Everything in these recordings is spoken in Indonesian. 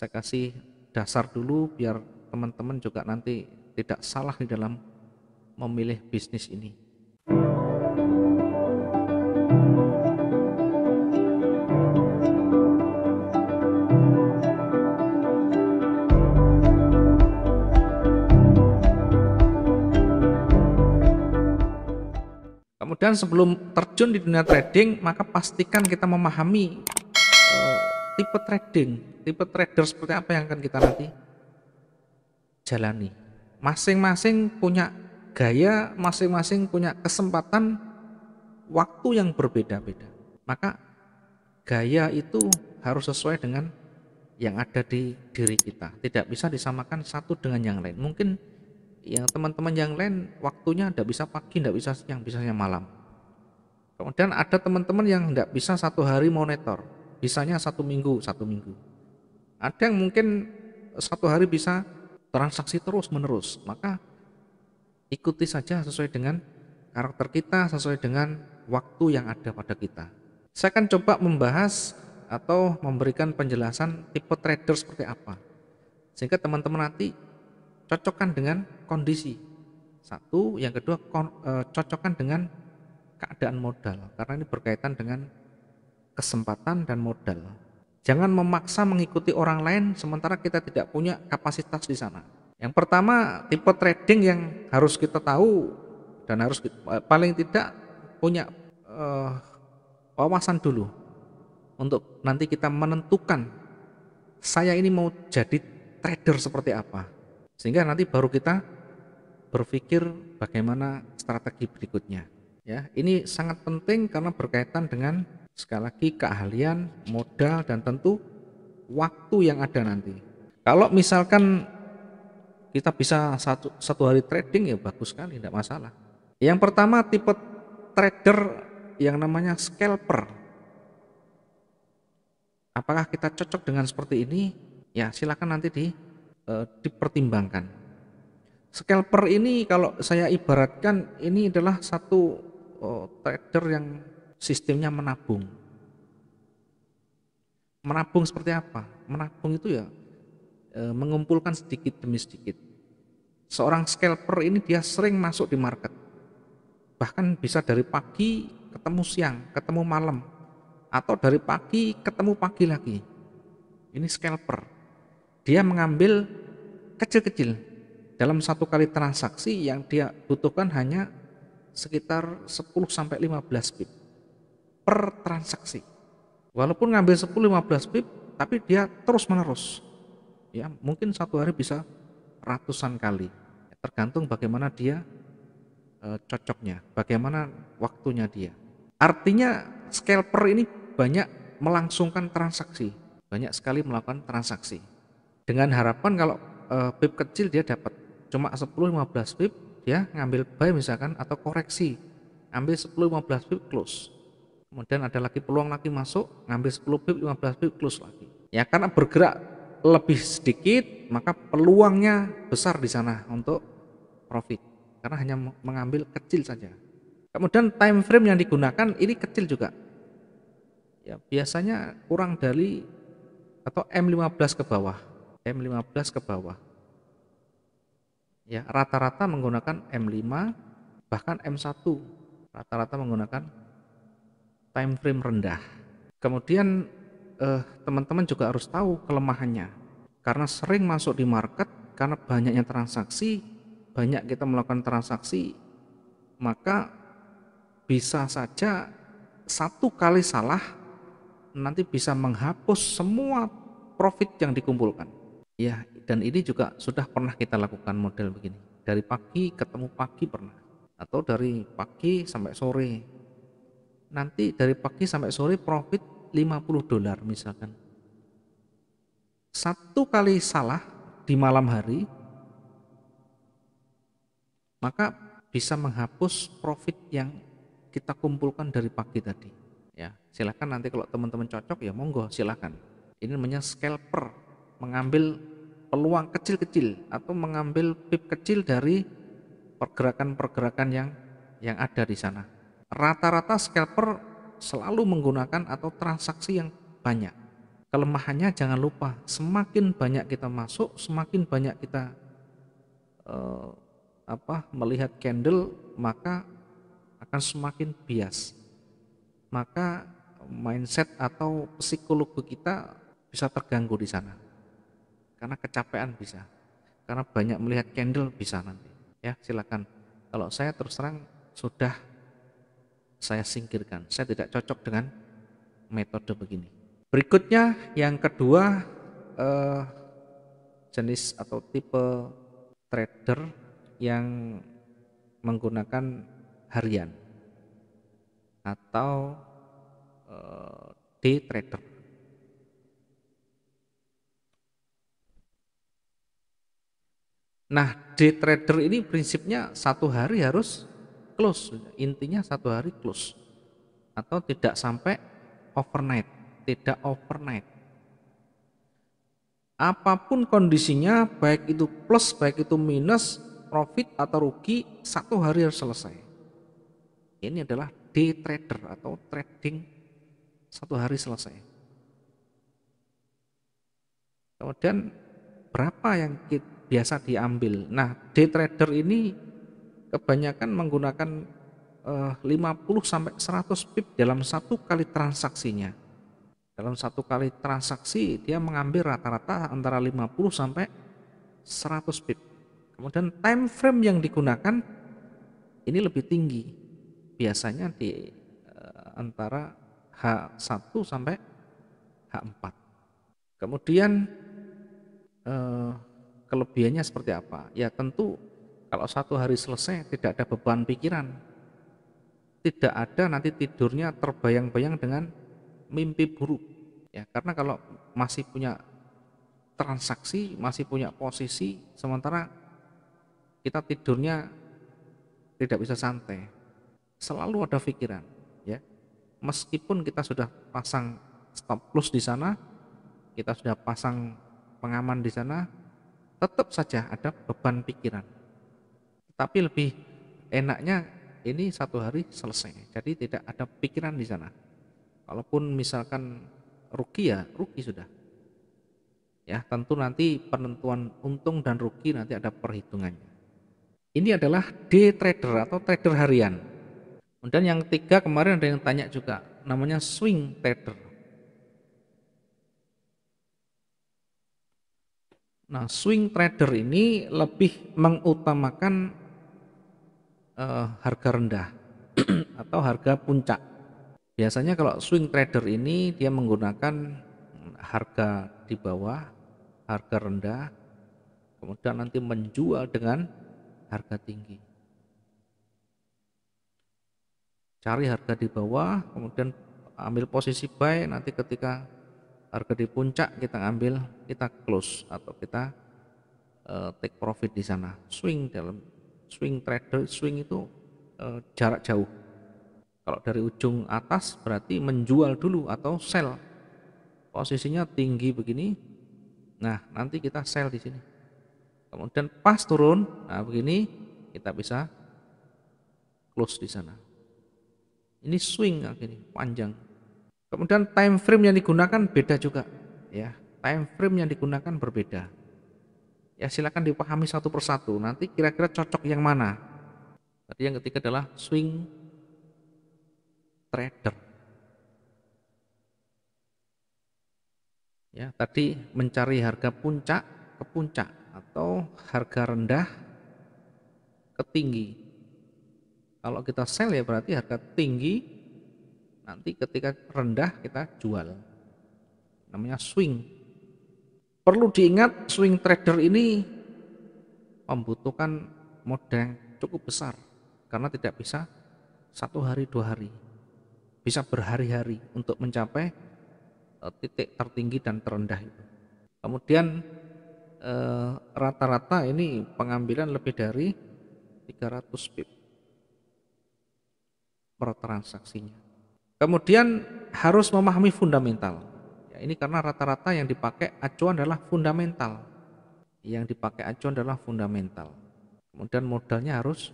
saya kasih dasar dulu biar teman-teman juga nanti tidak salah di dalam memilih bisnis ini. Kemudian sebelum terjun di dunia trading, maka pastikan kita memahami tipe trading, tipe trader seperti apa yang akan kita nanti jalani. Masing-masing punya gaya, masing-masing punya kesempatan waktu yang berbeda-beda. Maka gaya itu harus sesuai dengan yang ada di diri kita. Tidak bisa disamakan satu dengan yang lain. Mungkin yang teman-teman yang lain waktunya tidak bisa pagi, tidak bisa yang bisanya malam. Kemudian ada teman-teman yang tidak bisa satu hari monitor, bisanya satu minggu satu minggu ada yang mungkin eh, satu hari bisa transaksi terus menerus maka ikuti saja sesuai dengan karakter kita sesuai dengan waktu yang ada pada kita saya akan coba membahas atau memberikan penjelasan tipe trader seperti apa sehingga teman-teman nanti cocokkan dengan kondisi satu yang kedua eh, cocokkan dengan keadaan modal karena ini berkaitan dengan kesempatan, dan modal. Jangan memaksa mengikuti orang lain sementara kita tidak punya kapasitas di sana. Yang pertama, tipe trading yang harus kita tahu dan harus eh, paling tidak punya uh, wawasan dulu untuk nanti kita menentukan saya ini mau jadi trader seperti apa. Sehingga nanti baru kita berpikir bagaimana strategi berikutnya. Ya, ini sangat penting karena berkaitan dengan Sekali lagi keahlian, modal dan tentu waktu yang ada nanti. Kalau misalkan kita bisa satu, satu hari trading ya bagus sekali, tidak masalah. Yang pertama tipe trader yang namanya scalper. Apakah kita cocok dengan seperti ini? Ya silakan nanti di, e, dipertimbangkan. Scalper ini kalau saya ibaratkan ini adalah satu oh, trader yang sistemnya menabung. Menabung seperti apa? Menabung itu ya e, mengumpulkan sedikit demi sedikit. Seorang scalper ini dia sering masuk di market. Bahkan bisa dari pagi ketemu siang, ketemu malam. Atau dari pagi ketemu pagi lagi. Ini scalper. Dia mengambil kecil-kecil dalam satu kali transaksi yang dia butuhkan hanya sekitar 10 sampai 15 pip per transaksi. Walaupun ngambil 10 15 pip tapi dia terus menerus. Ya, mungkin satu hari bisa ratusan kali. Ya, tergantung bagaimana dia e, cocoknya, bagaimana waktunya dia. Artinya scalper ini banyak melangsungkan transaksi, banyak sekali melakukan transaksi. Dengan harapan kalau e, pip kecil dia dapat cuma 10 15 pip ya ngambil buy misalkan atau koreksi ambil 10 15 pip close Kemudian ada lagi peluang lagi masuk, ngambil 10 pip, 15 pip, close lagi. Ya karena bergerak lebih sedikit, maka peluangnya besar di sana untuk profit. Karena hanya mengambil kecil saja. Kemudian time frame yang digunakan ini kecil juga. Ya biasanya kurang dari atau M15 ke bawah. M15 ke bawah. Ya, rata-rata menggunakan M5 bahkan M1. Rata-rata menggunakan time frame rendah. Kemudian eh, teman-teman juga harus tahu kelemahannya. Karena sering masuk di market, karena banyaknya transaksi, banyak kita melakukan transaksi, maka bisa saja satu kali salah nanti bisa menghapus semua profit yang dikumpulkan. Ya, dan ini juga sudah pernah kita lakukan model begini. Dari pagi ketemu pagi pernah atau dari pagi sampai sore nanti dari pagi sampai sore profit 50 dolar misalkan. Satu kali salah di malam hari, maka bisa menghapus profit yang kita kumpulkan dari pagi tadi. Ya, silakan nanti kalau teman-teman cocok ya monggo silahkan Ini namanya scalper, mengambil peluang kecil-kecil atau mengambil pip kecil dari pergerakan-pergerakan yang yang ada di sana. Rata-rata scalper selalu menggunakan atau transaksi yang banyak. Kelemahannya jangan lupa, semakin banyak kita masuk, semakin banyak kita uh, apa melihat candle, maka akan semakin bias. Maka mindset atau psikologi kita bisa terganggu di sana. Karena kecapean bisa. Karena banyak melihat candle bisa nanti. Ya, silakan. Kalau saya terus terang sudah saya singkirkan. Saya tidak cocok dengan metode begini. Berikutnya yang kedua eh, jenis atau tipe trader yang menggunakan harian atau eh, day trader. Nah, day trader ini prinsipnya satu hari harus close intinya satu hari close atau tidak sampai overnight tidak overnight apapun kondisinya baik itu plus baik itu minus profit atau rugi satu hari harus selesai ini adalah day trader atau trading satu hari selesai kemudian berapa yang biasa diambil nah day trader ini kebanyakan menggunakan 50 eh, sampai 100 pip dalam satu kali transaksinya. Dalam satu kali transaksi dia mengambil rata-rata antara 50 sampai 100 pip. Kemudian time frame yang digunakan ini lebih tinggi. Biasanya di eh, antara H1 sampai H4. Kemudian eh, kelebihannya seperti apa? Ya tentu kalau satu hari selesai tidak ada beban pikiran. Tidak ada nanti tidurnya terbayang-bayang dengan mimpi buruk. Ya, karena kalau masih punya transaksi, masih punya posisi sementara kita tidurnya tidak bisa santai. Selalu ada pikiran, ya. Meskipun kita sudah pasang stop loss di sana, kita sudah pasang pengaman di sana, tetap saja ada beban pikiran. Tapi lebih enaknya ini satu hari selesai. Jadi tidak ada pikiran di sana. kalaupun misalkan rugi ya rugi sudah. Ya tentu nanti penentuan untung dan rugi nanti ada perhitungannya. Ini adalah day trader atau trader harian. Kemudian yang ketiga kemarin ada yang tanya juga namanya swing trader. Nah, swing trader ini lebih mengutamakan uh, harga rendah atau harga puncak. Biasanya kalau swing trader ini dia menggunakan harga di bawah, harga rendah, kemudian nanti menjual dengan harga tinggi. Cari harga di bawah, kemudian ambil posisi buy, nanti ketika harga di puncak kita ambil, kita close atau kita uh, take profit di sana. Swing dalam swing trader swing itu e, jarak jauh kalau dari ujung atas berarti menjual dulu atau sell posisinya tinggi begini nah nanti kita sell di sini kemudian pas turun nah begini kita bisa close di sana ini swing ah, ini panjang kemudian time frame yang digunakan beda juga ya time frame yang digunakan berbeda Ya silakan dipahami satu persatu. Nanti kira-kira cocok yang mana. Tadi yang ketiga adalah swing trader. Ya, tadi mencari harga puncak ke puncak atau harga rendah ke tinggi. Kalau kita sell ya berarti harga tinggi nanti ketika rendah kita jual. Namanya swing Perlu diingat swing trader ini membutuhkan modal yang cukup besar karena tidak bisa satu hari dua hari bisa berhari-hari untuk mencapai e, titik tertinggi dan terendah itu. Kemudian e, rata-rata eh, ini pengambilan lebih dari 300 pip per transaksinya. Kemudian harus memahami fundamental. Ini karena rata-rata yang dipakai acuan adalah fundamental. Yang dipakai acuan adalah fundamental. Kemudian modalnya harus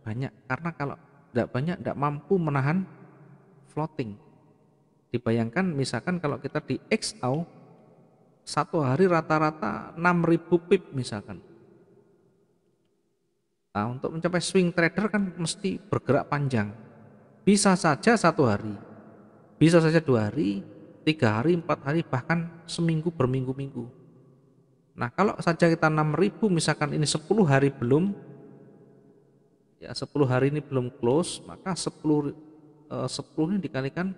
banyak karena kalau tidak banyak tidak mampu menahan floating. Dibayangkan misalkan kalau kita di XAU satu hari rata-rata 6000 pip misalkan. Nah, untuk mencapai swing trader kan mesti bergerak panjang. Bisa saja satu hari, bisa saja dua hari, tiga hari, empat hari, bahkan seminggu berminggu-minggu. Nah kalau saja kita 6000 misalkan ini 10 hari belum, ya 10 hari ini belum close, maka 10, sepuluh 10 eh, ini dikalikan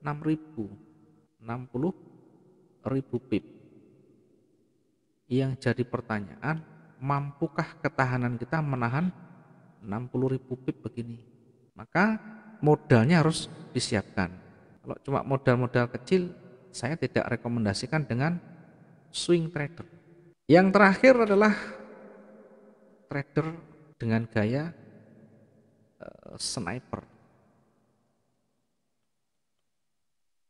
6000, 60 ribu pip. Yang jadi pertanyaan, mampukah ketahanan kita menahan 60 ribu pip begini? Maka modalnya harus disiapkan. Kalau cuma modal-modal kecil, saya tidak rekomendasikan dengan swing trader. Yang terakhir adalah trader dengan gaya uh, sniper.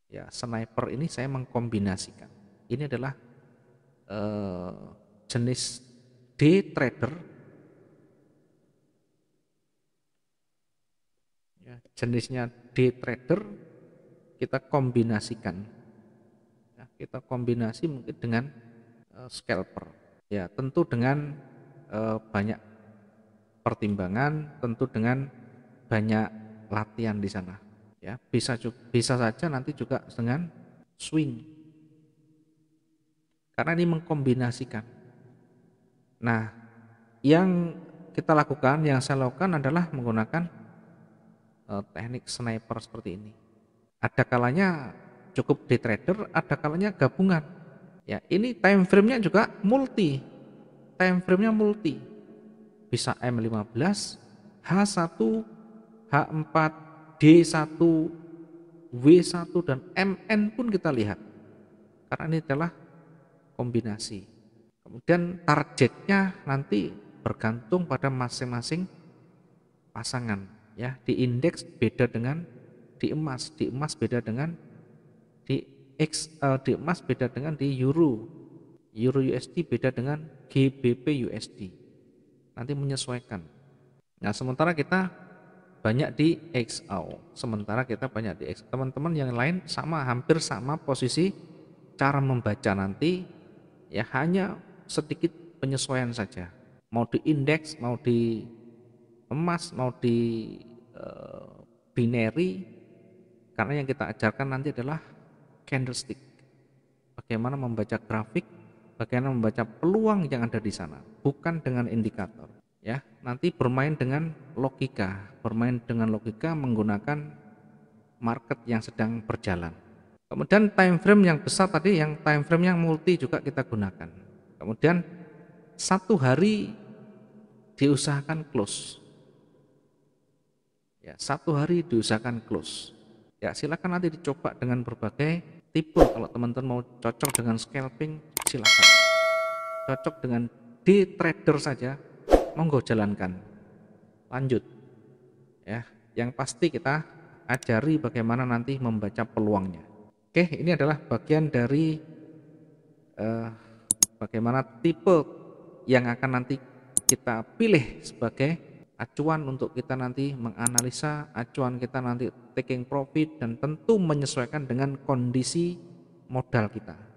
Ya, sniper ini saya mengkombinasikan. Ini adalah uh, jenis day trader. Ya, jenisnya day trader kita kombinasikan ya, kita kombinasi mungkin dengan uh, scalper ya tentu dengan uh, banyak pertimbangan tentu dengan banyak latihan di sana ya bisa juga, bisa saja nanti juga dengan swing karena ini mengkombinasikan nah yang kita lakukan yang saya lakukan adalah menggunakan uh, teknik sniper seperti ini ada kalanya cukup day trader, ada kalanya gabungan. Ya, ini time frame-nya juga multi. Time frame-nya multi. Bisa M15, H1, H4, D1, W1 dan MN pun kita lihat. Karena ini adalah kombinasi. Kemudian targetnya nanti bergantung pada masing-masing pasangan ya. Di indeks beda dengan di emas. Di emas beda dengan di X, uh, di emas beda dengan di euro. Euro USD beda dengan GBP USD. Nanti menyesuaikan. Nah, sementara kita banyak di XAU. Sementara kita banyak di X. Teman-teman yang lain sama hampir sama posisi cara membaca nanti ya hanya sedikit penyesuaian saja. Mau di indeks, mau di emas, mau di uh, binary karena yang kita ajarkan nanti adalah candlestick. Bagaimana membaca grafik, bagaimana membaca peluang yang ada di sana, bukan dengan indikator. Ya, nanti bermain dengan logika, bermain dengan logika menggunakan market yang sedang berjalan. Kemudian time frame yang besar tadi, yang time frame yang multi juga kita gunakan. Kemudian satu hari diusahakan close. Ya, satu hari diusahakan close ya silakan nanti dicoba dengan berbagai tipe kalau teman-teman mau cocok dengan scalping silakan cocok dengan di trader saja monggo jalankan lanjut ya yang pasti kita ajari bagaimana nanti membaca peluangnya oke ini adalah bagian dari eh, bagaimana tipe yang akan nanti kita pilih sebagai acuan untuk kita nanti menganalisa acuan kita nanti taking profit dan tentu menyesuaikan dengan kondisi modal kita.